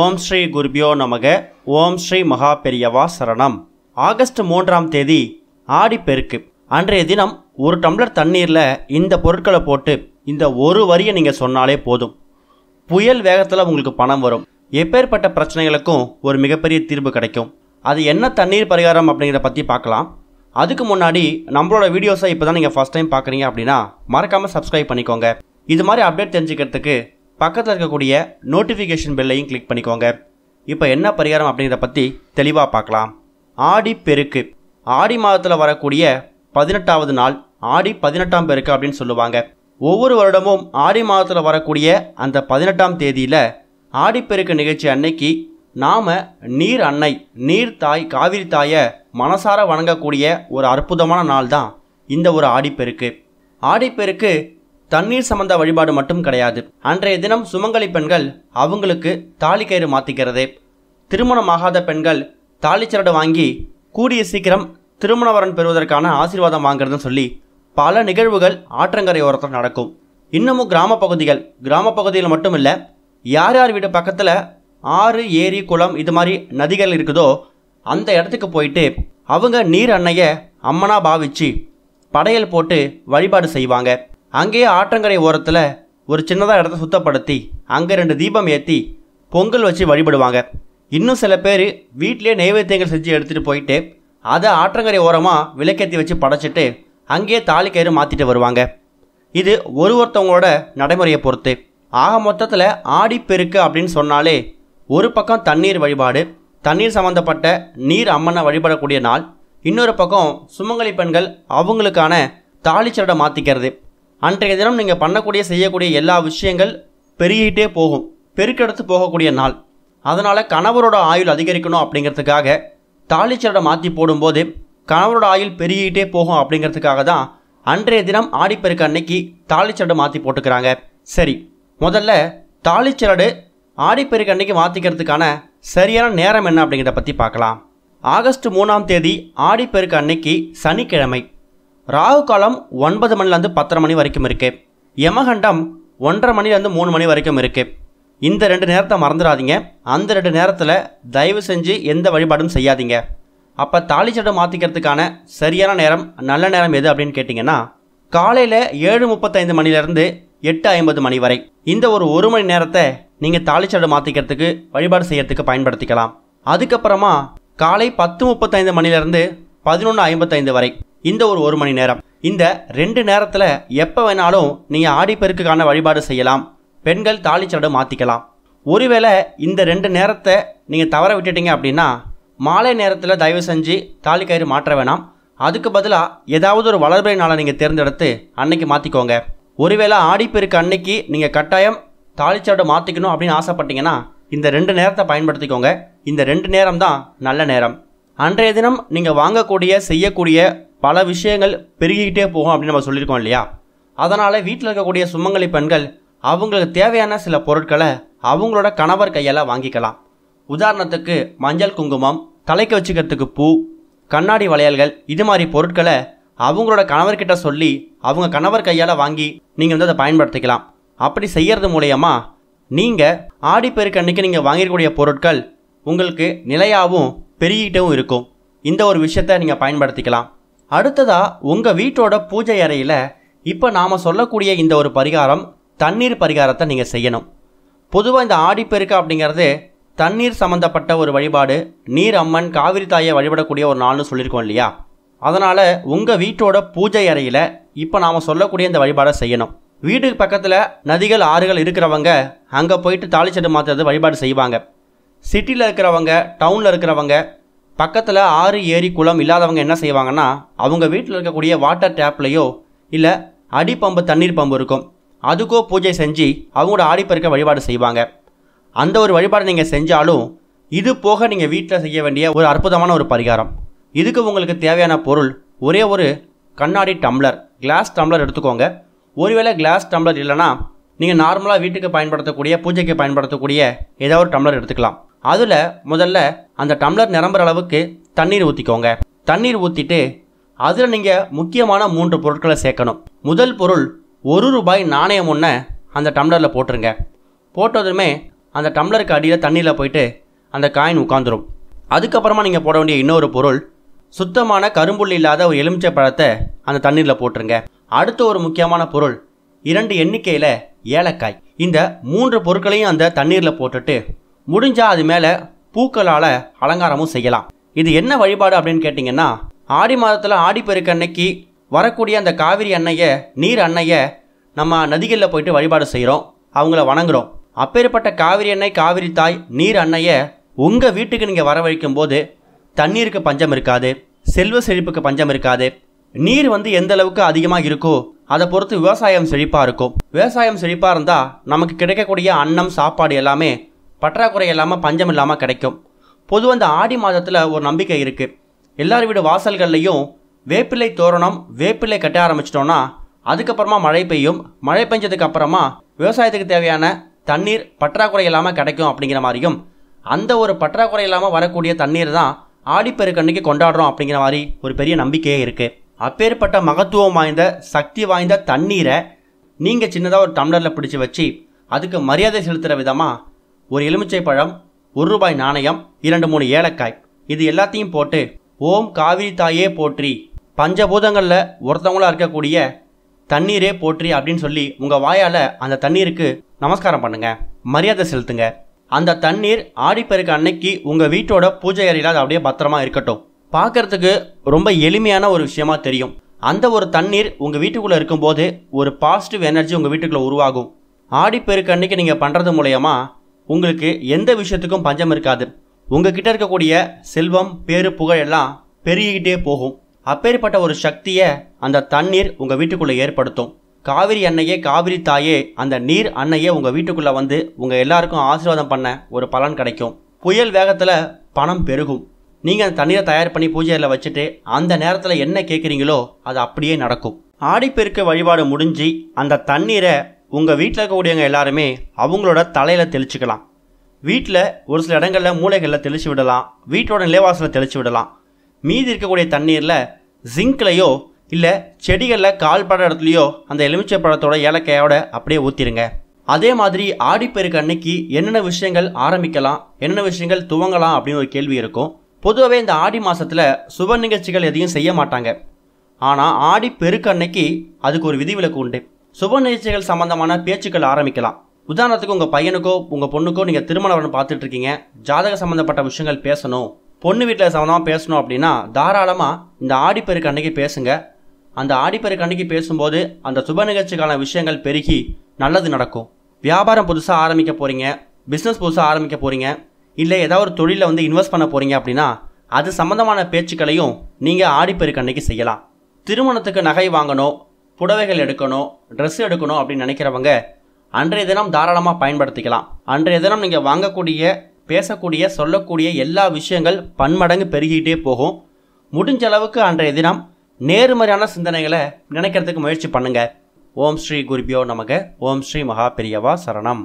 ஓம் ஸ்ரீ குருபியோ நமக ஓம் ஸ்ரீ மகா பெரியவா சரணம் ஆகஸ்ட் மூன்றாம் தேதி ஆடிப்பெருக்கு அன்றைய தினம் ஒரு டம்ளர் தண்ணீரில் இந்த பொருட்களை போட்டு இந்த ஒரு வரியை நீங்கள் சொன்னாலே போதும் புயல் வேகத்தில் உங்களுக்கு பணம் வரும் எப்பேற்பட்ட பிரச்சனைகளுக்கும் ஒரு மிகப்பெரிய தீர்வு கிடைக்கும் அது என்ன தண்ணீர் பரிகாரம் அப்படிங்கிறத பற்றி பார்க்கலாம் அதுக்கு முன்னாடி நம்மளோட வீடியோஸை இப்போ தான் நீங்கள் ஃபஸ்ட் டைம் பார்க்குறீங்க அப்படின்னா மறக்காமல் சப்ஸ்கிரைப் பண்ணிக்கோங்க இது மாதிரி அப்டேட் தெரிஞ்சுக்கிறதுக்கு பக்கத்தில் இருக்கக்கூடிய நோட்டிஃபிகேஷன் பெல்லையும் கிளிக் பண்ணிக்கோங்க இப்போ என்ன பரிகாரம் அப்படிங்கிறத பற்றி தெளிவாக பார்க்கலாம் ஆடி பெருக்கு ஆடி மாதத்தில் வரக்கூடிய பதினெட்டாவது நாள் ஆடி பதினெட்டாம் பெருக்கு அப்படின்னு சொல்லுவாங்க ஒவ்வொரு வருடமும் ஆடி மாதத்தில் வரக்கூடிய அந்த பதினெட்டாம் தேதியில் ஆடிப்பெருக்கு நிகழ்ச்சி அன்னைக்கு நாம் நீர் அன்னை நீர் தாய் காவிரி தாயை மனசார வணங்கக்கூடிய ஒரு அற்புதமான நாள் தான் இந்த ஒரு ஆடிப்பெருக்கு ஆடிப்பெருக்கு தண்ணீர் சம்பந்த வழிபாடு மட்டும் கிடையாது அன்றைய தினம் சுமங்கலி பெண்கள் அவங்களுக்கு தாலி கயிறு மாத்திக்கிறது திருமணமாகாத பெண்கள் தாலிச்சரடு வாங்கி கூடிய சீக்கிரம் திருமணவரன் வரன் பெறுவதற்கான ஆசீர்வாதம் வாங்குறதுன்னு சொல்லி பல நிகழ்வுகள் ஆற்றங்கரை ஓரத்தில் நடக்கும் இன்னமும் கிராம பகுதிகள் கிராம பகுதியில் மட்டும் இல்லை யார் யார் வீடு பக்கத்தில் ஆறு ஏரி குளம் இது மாதிரி நதிகள் இருக்குதோ அந்த இடத்துக்கு போயிட்டு அவங்க நீர் அன்னைய அம்மனா பாவிச்சு படையல் போட்டு வழிபாடு செய்வாங்க அங்கேயே ஆற்றங்கரை ஓரத்தில் ஒரு சின்னதாக இடத்த சுத்தப்படுத்தி அங்கே ரெண்டு தீபம் ஏற்றி பொங்கல் வச்சு வழிபடுவாங்க இன்னும் சில பேர் வீட்லேயே நெய்வேத்தியங்கள் செஞ்சு எடுத்துகிட்டு போயிட்டு அதை ஆற்றங்கரை ஓரமாக விளக்கேற்றி வச்சு படைச்சிட்டு அங்கேயே தாலி கயிறு மாற்றிட்டு வருவாங்க இது ஒரு ஒருத்தவங்களோட நடைமுறையை பொறுத்து ஆக மொத்தத்தில் ஆடிப்பெருக்கு அப்படின்னு சொன்னாலே ஒரு பக்கம் தண்ணீர் வழிபாடு தண்ணீர் சம்மந்தப்பட்ட நீர் அம்மனை வழிபடக்கூடிய நாள் இன்னொரு பக்கம் சுமங்கலி பெண்கள் அவங்களுக்கான தாலிச்சரடை மாற்றிக்கிறது அன்றைய தினம் நீங்கள் பண்ணக்கூடிய செய்யக்கூடிய எல்லா விஷயங்கள் பெருகிட்டே போகும் பெருக்கெடுத்து போகக்கூடிய நாள் அதனால் கணவரோட ஆயுள் அதிகரிக்கணும் அப்படிங்கிறதுக்காக தாலிச்சரடை மாற்றி போடும்போது கணவரோட ஆயுள் பெருகிட்டே போகும் அப்படிங்கிறதுக்காக தான் அன்றைய தினம் ஆடிப்பெருக்க அன்னைக்கு தாலிச்சரடை மாற்றி போட்டுக்கிறாங்க சரி முதல்ல தாலிச்சரடு ஆடிப்பெருக்க அன்னைக்கு மாற்றிக்கிறதுக்கான சரியான நேரம் என்ன அப்படிங்கிறத பற்றி பார்க்கலாம் ஆகஸ்ட் மூணாம் தேதி ஆடிப்பெருக்க அன்னைக்கு சனிக்கிழமை ராகு காலம் ஒன்பது மணிலேருந்து பத்தரை மணி வரைக்கும் இருக்குது யமகண்டம் ஒன்றரை மணிலேருந்து மூணு மணி வரைக்கும் இருக்குது இந்த ரெண்டு நேரத்தை மறந்துடாதீங்க அந்த ரெண்டு நேரத்தில் தயவு செஞ்சு எந்த வழிபாடும் செய்யாதீங்க அப்போ தாலிச்சட்டை மாற்றிக்கிறதுக்கான சரியான நேரம் நல்ல நேரம் எது அப்படின்னு கேட்டிங்கன்னா காலையில் ஏழு முப்பத்தைந்து மணிலேருந்து எட்டு ஐம்பது மணி வரை இந்த ஒரு ஒரு மணி நேரத்தை நீங்கள் தாலிச்சட்டை மாற்றிக்கிறதுக்கு வழிபாடு செய்யறதுக்கு பயன்படுத்திக்கலாம் அதுக்கப்புறமா காலை பத்து முப்பத்தைந்து மணிலேருந்து பதினொன்று ஐம்பத்தைந்து வரை இந்த ஒரு ஒரு மணி நேரம் இந்த ரெண்டு நேரத்தில் எப்போ வேணாலும் நீங்கள் ஆடிப்பெருக்குக்கான வழிபாடு செய்யலாம் பெண்கள் தாலிச்சரடு மாற்றிக்கலாம் ஒருவேளை இந்த ரெண்டு நேரத்தை நீங்கள் தவற விட்டுட்டீங்க அப்படின்னா மாலை நேரத்தில் தயவு செஞ்சு தாலி கயிறு மாற்ற வேணாம் அதுக்கு பதிலாக ஏதாவது ஒரு வளர்பிறை நாளை நீங்கள் தேர்ந்தெடுத்து அன்னைக்கு மாற்றிக்கோங்க ஒருவேளை ஆடிப்பெருக்கு அன்னைக்கு நீங்கள் கட்டாயம் தாலிச்சாட்டை மாற்றிக்கணும் அப்படின்னு ஆசைப்பட்டீங்கன்னா இந்த ரெண்டு நேரத்தை பயன்படுத்திக்கோங்க இந்த ரெண்டு நேரம் தான் நல்ல நேரம் அன்றைய தினம் நீங்கள் வாங்கக்கூடிய செய்யக்கூடிய பல விஷயங்கள் பெருகிக்கிட்டே போகும் அப்படின்னு நம்ம சொல்லியிருக்கோம் இல்லையா அதனால் வீட்டில் இருக்கக்கூடிய சுமங்கலி பெண்கள் அவங்களுக்கு தேவையான சில பொருட்களை அவங்களோட கணவர் கையால் வாங்கிக்கலாம் உதாரணத்துக்கு மஞ்சள் குங்குமம் தலைக்கு வச்சுக்கிறதுக்கு பூ கண்ணாடி வளையல்கள் இது மாதிரி பொருட்களை அவங்களோட கணவர்கிட்ட சொல்லி அவங்க கணவர் கையால் வாங்கி நீங்கள் வந்து அதை பயன்படுத்திக்கலாம் அப்படி செய்கிறது மூலயமா நீங்கள் ஆடிப்பெருக்கு அன்னைக்கு நீங்கள் வாங்கிக்கூடிய பொருட்கள் உங்களுக்கு நிலையாகவும் பெருகிட்டவும் இருக்கும் இந்த ஒரு விஷயத்தை நீங்கள் பயன்படுத்திக்கலாம் அடுத்ததாக உங்கள் வீட்டோட பூஜை அறையில் இப்போ நாம் சொல்லக்கூடிய இந்த ஒரு பரிகாரம் தண்ணீர் பரிகாரத்தை நீங்கள் செய்யணும் பொதுவாக இந்த ஆடிப்பெருக்கு அப்படிங்கிறது தண்ணீர் சம்மந்தப்பட்ட ஒரு வழிபாடு நீர் அம்மன் காவிரி தாயை வழிபடக்கூடிய ஒரு நாள்னு சொல்லியிருக்கோம் இல்லையா அதனால் உங்கள் வீட்டோட பூஜை அறையில் இப்போ நாம் சொல்லக்கூடிய இந்த வழிபாடை செய்யணும் வீட்டுக்கு பக்கத்தில் நதிகள் ஆறுகள் இருக்கிறவங்க அங்கே போயிட்டு தாலிச்சட்டு மாற்றுறது வழிபாடு செய்வாங்க சிட்டியில் இருக்கிறவங்க டவுனில் இருக்கிறவங்க பக்கத்தில் ஆறு ஏரி குளம் இல்லாதவங்க என்ன செய்வாங்கன்னா அவங்க வீட்டில் இருக்கக்கூடிய வாட்டர் டேப்லேயோ இல்லை அடி பம்பு தண்ணீர் பம்பு இருக்கும் அதுக்கோ பூஜை செஞ்சு அவங்களோட ஆடிப்பெருக்க வழிபாடு செய்வாங்க அந்த ஒரு வழிபாடு நீங்கள் செஞ்சாலும் இது போக நீங்கள் வீட்டில் செய்ய வேண்டிய ஒரு அற்புதமான ஒரு பரிகாரம் இதுக்கு உங்களுக்கு தேவையான பொருள் ஒரே ஒரு கண்ணாடி டம்ளர் கிளாஸ் டம்ளர் எடுத்துக்கோங்க ஒருவேளை கிளாஸ் டம்ளர் இல்லைன்னா நீங்கள் நார்மலாக வீட்டுக்கு பயன்படுத்தக்கூடிய பூஜைக்கு பயன்படுத்தக்கூடிய ஏதாவது ஒரு டம்ளர் எடுத்துக்கலாம் அதில் முதல்ல அந்த டம்ளர் நிரம்புற அளவுக்கு தண்ணீர் ஊற்றிக்கோங்க தண்ணீர் ஊற்றிட்டு அதில் நீங்கள் முக்கியமான மூன்று பொருட்களை சேர்க்கணும் முதல் பொருள் ஒரு ரூபாய் நாணயம் ஒன்று அந்த டம்ளரில் போட்டுருங்க போட்டதுமே அந்த டம்ளருக்கு அடியில் தண்ணியில் போயிட்டு அந்த காயின் உட்காந்துரும் அதுக்கப்புறமா நீங்கள் போட வேண்டிய இன்னொரு பொருள் சுத்தமான கரும்புள்ளி இல்லாத ஒரு எலுமிச்சை பழத்தை அந்த தண்ணீரில் போட்டுருங்க அடுத்த ஒரு முக்கியமான பொருள் இரண்டு எண்ணிக்கையில் ஏலக்காய் இந்த மூன்று பொருட்களையும் அந்த தண்ணீரில் போட்டுட்டு முடிஞ்சால் அது மேலே பூக்களால் அலங்காரமும் செய்யலாம் இது என்ன வழிபாடு அப்படின்னு கேட்டிங்கன்னா ஆடி மாதத்தில் ஆடிப்பெருக்கு அன்னைக்கு வரக்கூடிய அந்த காவிரி அன்னையை நீர் அன்னையை நம்ம நதிகளில் போயிட்டு வழிபாடு செய்கிறோம் அவங்கள வணங்குகிறோம் அப்பேற்பட்ட காவிரி அன்னை காவிரி தாய் நீர் அன்னையை உங்கள் வீட்டுக்கு நீங்கள் வரவழைக்கும் போது தண்ணீருக்கு பஞ்சம் இருக்காது செல்வ செழிப்புக்கு பஞ்சம் இருக்காது நீர் வந்து எந்த அளவுக்கு அதிகமாக இருக்கோ அதை பொறுத்து விவசாயம் செழிப்பாக இருக்கும் விவசாயம் செழிப்பாக இருந்தால் நமக்கு கிடைக்கக்கூடிய அன்னம் சாப்பாடு எல்லாமே பற்றாக்குறை இல்லாமல் பஞ்சம் இல்லாமல் கிடைக்கும் பொதுவாக அந்த ஆடி மாதத்தில் ஒரு நம்பிக்கை இருக்குது எல்லார் வீடு வாசல்கள்லேயும் வேப்பிலை தோரணம் வேப்பிலை கட்ட ஆரம்பிச்சிட்டோன்னா அதுக்கப்புறமா மழை பெய்யும் மழை பெஞ்சதுக்கு அப்புறமா விவசாயத்துக்கு தேவையான தண்ணீர் பற்றாக்குறை இல்லாமல் கிடைக்கும் அப்படிங்கிற மாதிரியும் அந்த ஒரு பற்றாக்குறை இல்லாமல் வரக்கூடிய தண்ணீர் தான் ஆடிப்பெருக்கன்னைக்கு கொண்டாடுறோம் அப்படிங்கிற மாதிரி ஒரு பெரிய நம்பிக்கையே இருக்குது அப்பேற்பட்ட மகத்துவம் வாய்ந்த சக்தி வாய்ந்த தண்ணீரை நீங்கள் சின்னதாக ஒரு டம்ளரில் பிடிச்சி வச்சு அதுக்கு மரியாதை செலுத்துகிற விதமாக ஒரு எலுமிச்சை பழம் ஒரு ரூபாய் நாணயம் இரண்டு மூணு ஏலக்காய் இது எல்லாத்தையும் போட்டு ஓம் காவிரி தாயே போற்றி பஞ்சபூதங்களில் ஒருத்தவங்களாக இருக்கக்கூடிய தண்ணீரே போற்றி அப்படின்னு சொல்லி உங்கள் வாயால் அந்த தண்ணீருக்கு நமஸ்காரம் பண்ணுங்கள் மரியாதை செலுத்துங்க அந்த தண்ணீர் ஆடிப்பெருக்க அன்னைக்கு உங்கள் வீட்டோட பூஜை அறையில் அது அப்படியே பத்திரமா இருக்கட்டும் பார்க்கறதுக்கு ரொம்ப எளிமையான ஒரு விஷயமா தெரியும் அந்த ஒரு தண்ணீர் உங்கள் வீட்டுக்குள்ளே இருக்கும்போது ஒரு பாசிட்டிவ் எனர்ஜி உங்கள் வீட்டுக்குள்ளே உருவாகும் ஆடிப்பெருக்கு அன்னைக்கு நீங்கள் பண்ணுறது மூலயமா உங்களுக்கு எந்த விஷயத்துக்கும் பஞ்சம் இருக்காது உங்ககிட்ட இருக்கக்கூடிய செல்வம் பேரு புகழ் எல்லாம் பெருகிக்கிட்டே போகும் அப்பேற்பட்ட ஒரு சக்தியை அந்த தண்ணீர் உங்கள் வீட்டுக்குள்ளே ஏற்படுத்தும் காவிரி அன்னையே காவிரி தாயே அந்த நீர் அன்னையே உங்கள் வீட்டுக்குள்ளே வந்து உங்கள் எல்லாருக்கும் ஆசீர்வாதம் பண்ண ஒரு பலன் கிடைக்கும் புயல் வேகத்தில் பணம் பெருகும் நீங்கள் அந்த தண்ணீரை தயார் பண்ணி பூஜையில் வச்சுட்டு அந்த நேரத்தில் என்ன கேட்குறீங்களோ அது அப்படியே நடக்கும் ஆடிப்பெருக்கு வழிபாடு முடிஞ்சு அந்த தண்ணீரை உங்கள் வீட்டில் இருக்கக்கூடியவங்க எல்லாருமே அவங்களோட தலையில் தெளிச்சுக்கலாம் வீட்டில் ஒரு சில இடங்களில் மூளைகளில் தெளித்து விடலாம் வீட்டோட நிலைவாசலில் தெளித்து விடலாம் மீதி இருக்கக்கூடிய தண்ணீரில் ஜிங்க்லையோ இல்லை செடிகளில் கால் பட இடத்துலையோ அந்த எலுமிச்சை பழத்தோட ஏலக்காயோட அப்படியே ஊற்றிடுங்க அதே மாதிரி ஆடிப்பெருக்கு அன்னைக்கு என்னென்ன விஷயங்கள் ஆரம்பிக்கலாம் என்னென்ன விஷயங்கள் துவங்கலாம் அப்படின்னு ஒரு கேள்வி இருக்கும் பொதுவாகவே இந்த ஆடி மாதத்தில் சுப நிகழ்ச்சிகள் எதையும் செய்ய மாட்டாங்க ஆனால் ஆடி பெருக்கு அன்னைக்கு அதுக்கு ஒரு விதிவிலக்கு உண்டு சுப நிகழ்ச்சிகள் சம்பந்தமான பேச்சுக்கள் ஆரம்பிக்கலாம் உதாரணத்துக்கு உங்கள் பையனுக்கோ உங்கள் பொண்ணுக்கோ நீங்கள் திருமண வரணும் பார்த்துட்டு இருக்கீங்க ஜாதக சம்மந்தப்பட்ட விஷயங்கள் பேசணும் பொண்ணு வீட்டில் சம்மந்தமாக பேசணும் அப்படின்னா தாராளமாக இந்த ஆடிப்பெருக்கு அன்னைக்கு பேசுங்க அந்த ஆடிப்பெருக்கு அன்னைக்கு பேசும்போது அந்த சுப நிகழ்ச்சிக்கான விஷயங்கள் பெருகி நல்லது நடக்கும் வியாபாரம் புதுசாக ஆரம்பிக்க போகிறீங்க பிஸ்னஸ் புதுசாக ஆரம்பிக்க போகிறீங்க இல்லை ஏதாவது ஒரு தொழிலில் வந்து இன்வெஸ்ட் பண்ண போகிறீங்க அப்படின்னா அது சம்மந்தமான பேச்சுக்களையும் நீங்கள் ஆடிப்பெருக்கு அன்னைக்கு செய்யலாம் திருமணத்துக்கு நகை வாங்கணும் புடவைகள் எடுக்கணும் ட்ரெஸ் எடுக்கணும் அப்படின்னு நினைக்கிறவங்க அன்றைய தினம் தாராளமாக பயன்படுத்திக்கலாம் அன்றைய தினம் நீங்கள் வாங்கக்கூடிய பேசக்கூடிய சொல்லக்கூடிய எல்லா விஷயங்கள் பன்மடங்கு பெருகிட்டே போகும் முடிஞ்ச அளவுக்கு அன்றைய தினம் நேர்மறையான சிந்தனைகளை நினைக்கிறதுக்கு முயற்சி பண்ணுங்கள் ஓம் ஸ்ரீ குருபியோ நமக ஓம் ஸ்ரீ மகா பெரியவா சரணம்